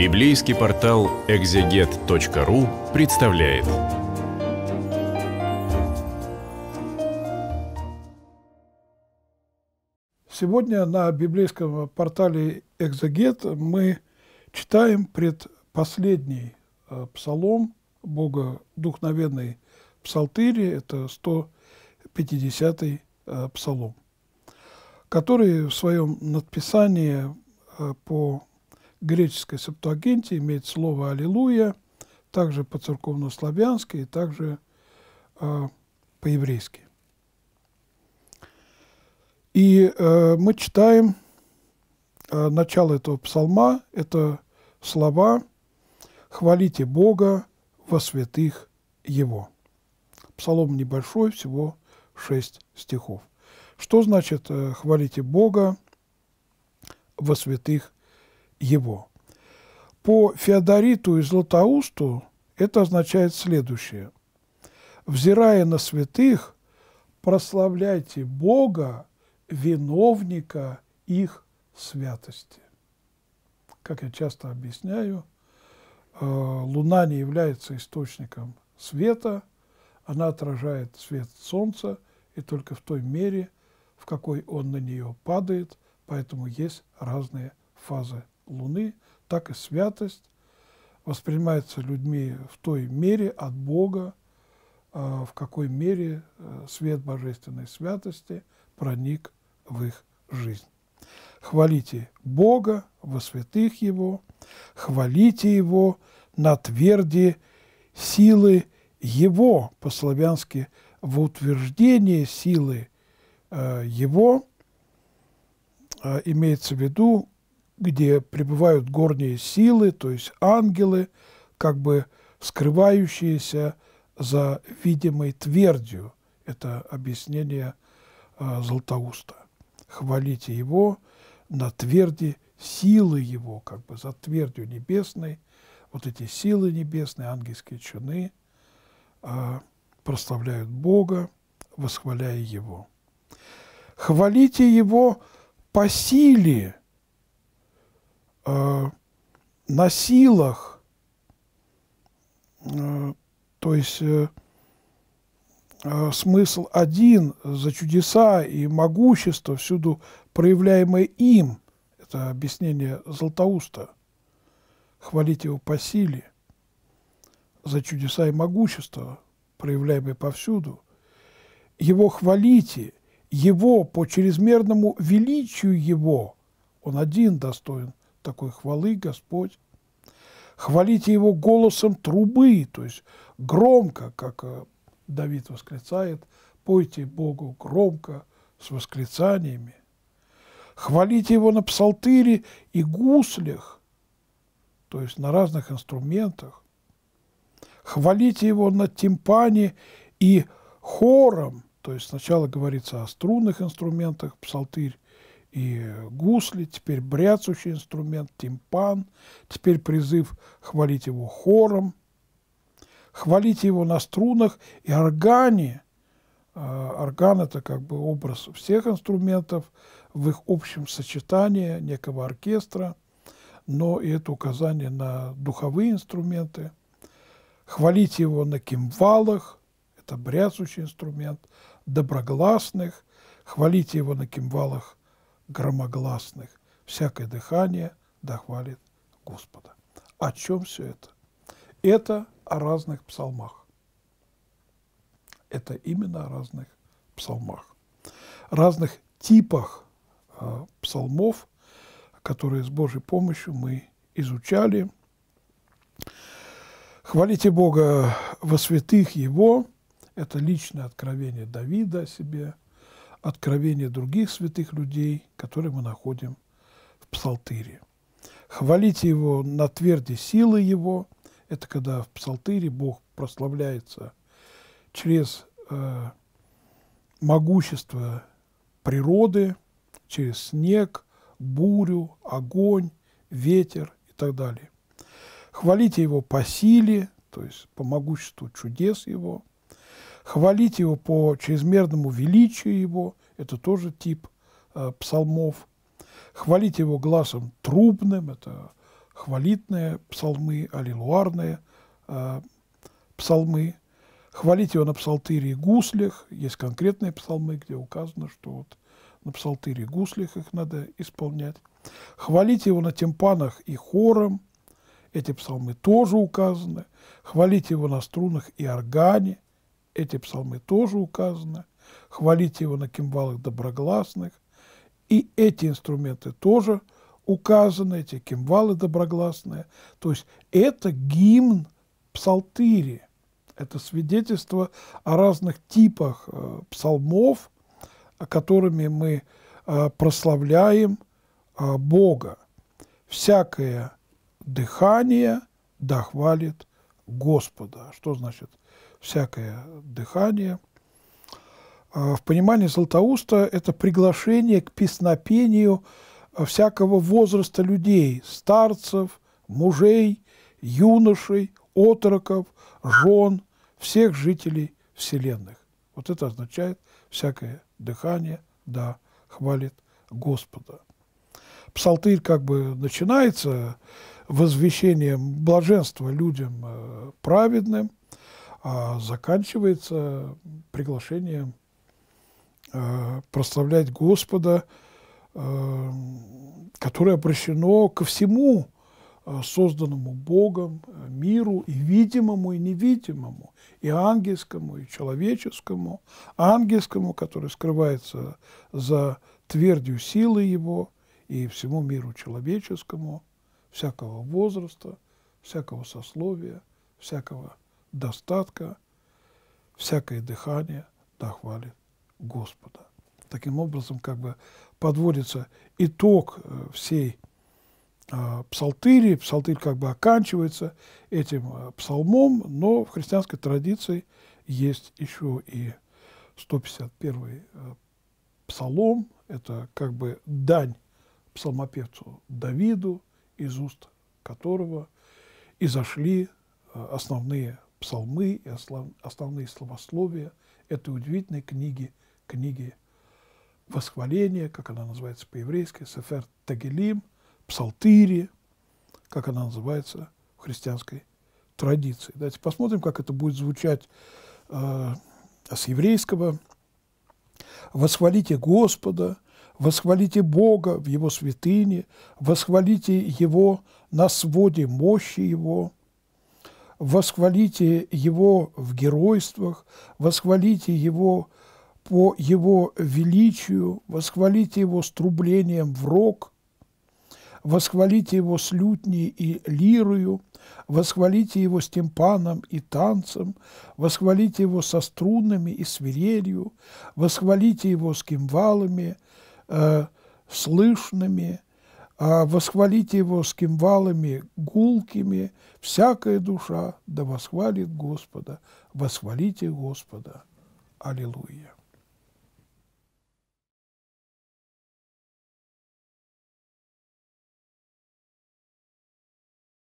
Библейский портал экзегет.ру представляет. Сегодня на библейском портале «Экзегет» мы читаем предпоследний э, псалом Бога Духновенной Псалтыри, это 150-й э, псалом, который в своем надписании э, по греческой септуагинте имеет слово «Аллилуйя», также по-церковнославянски и также э, по-еврейски. И э, мы читаем э, начало этого псалма, это слова «Хвалите Бога во святых Его». Псалом небольшой, всего шесть стихов. Что значит э, «хвалите Бога во святых его. По Феодориту и Златоусту это означает следующее. «Взирая на святых, прославляйте Бога, виновника их святости». Как я часто объясняю, э, Луна не является источником света, она отражает свет Солнца, и только в той мере, в какой он на нее падает, поэтому есть разные фазы Луны, так и святость воспринимается людьми в той мере от Бога, а, в какой мере э, свет божественной святости проник в их жизнь. Хвалите Бога во святых Его, хвалите Его на тверди силы Его, по-славянски в утверждении силы э, Его, э, имеется в виду где пребывают горние силы, то есть ангелы, как бы скрывающиеся за видимой твердью. Это объяснение э, Златоуста. Хвалите его на тверди силы его, как бы за твердью небесной, вот эти силы небесные, ангельские чины, а, прославляют Бога, восхваляя Его. Хвалите Его по силе э, на силах, э, то есть э, э, смысл один за чудеса и могущество, всюду проявляемое им, это объяснение Златоуста, хвалить его по силе, за чудеса и могущество, проявляемое повсюду, его хвалите, его по чрезмерному величию его, он один достоин такой хвалы Господь. Хвалите его голосом трубы, то есть громко, как э, Давид восклицает, пойте Богу громко с восклицаниями. Хвалите его на псалтыре и гуслях, то есть на разных инструментах. Хвалите его на тимпане и хором, то есть сначала говорится о струнных инструментах, псалтырь и гусли, теперь бряцущий инструмент, тимпан, теперь призыв хвалить его хором, хвалить его на струнах и органе. А, орган – это как бы образ всех инструментов в их общем сочетании некого оркестра, но и это указание на духовые инструменты. Хвалить его на кимвалах – это бряцущий инструмент, доброгласных, хвалить его на кимвалах громогласных, всякое дыхание дохвалит Господа. О чем все это? Это о разных псалмах. Это именно о разных псалмах. Разных типах э, псалмов, которые с Божьей помощью мы изучали. «Хвалите Бога во святых Его» – это личное откровение Давида о себе – откровения других святых людей, которые мы находим в псалтире. Хвалите Его на тверде силы Его. Это когда в псалтире Бог прославляется через э, могущество природы, через снег, бурю, огонь, ветер и так далее. Хвалите Его по силе, то есть по могуществу чудес Его – хвалить его по чрезмерному величию его, это тоже тип э, псалмов, хвалить его глазом трубным, это хвалитные псалмы, аллилуарные э, псалмы, хвалить его на псалтыре и гуслях, есть конкретные псалмы, где указано, что вот на псалтыре и гуслях их надо исполнять, хвалить его на тимпанах и хором, эти псалмы тоже указаны, хвалить его на струнах и органе – эти псалмы тоже указаны. Хвалите его на кимвалах доброгласных. И эти инструменты тоже указаны, эти кимвалы доброгласные. То есть это гимн псалтыри. Это свидетельство о разных типах э, псалмов, которыми мы э, прославляем э, Бога. Всякое дыхание дохвалит Господа. Что значит всякое дыхание. А, в понимании Златоуста это приглашение к песнопению а, всякого возраста людей, старцев, мужей, юношей, отроков, жен, всех жителей вселенных. Вот это означает всякое дыхание, да, хвалит Господа. Псалтырь как бы начинается возвещением блаженства людям э, праведным – а заканчивается приглашением э, а, прославлять Господа, э, которое обращено ко всему а, созданному Богом, миру и видимому, и невидимому, и ангельскому, и человеческому, ангельскому, который скрывается за твердью силы его, и всему миру человеческому, всякого возраста, всякого сословия, всякого достатка, всякое дыхание дохвалит Господа. Таким образом, как бы подводится итог э, всей а, псалтыри, псалтырь как бы оканчивается этим э, псалмом, но в христианской традиции есть еще и 151 э, псалом, это как бы дань псалмопевцу Давиду, из уст которого изошли основные псалмы и основные словословия этой удивительной книги, книги восхваления, как она называется по-еврейски, Сефер Тагелим, Псалтири, как она называется в христианской традиции. Давайте посмотрим, как это будет звучать э, с еврейского. «Восхвалите Господа, восхвалите Бога в Его святыне, восхвалите Его на своде мощи Его, восхвалите Его в геройствах, восхвалите Его по Его величию, восхвалите Его с трублением в рог, восхвалите Его с лютней и лирою, восхвалите Его с тимпаном и танцем, восхвалите Его со струнами и свирелью, восхвалите Его с кимвалами, э, слышными, а восхвалите его с кимвалами гулкими, всякая душа да восхвалит Господа, восхвалите Господа. Аллилуйя.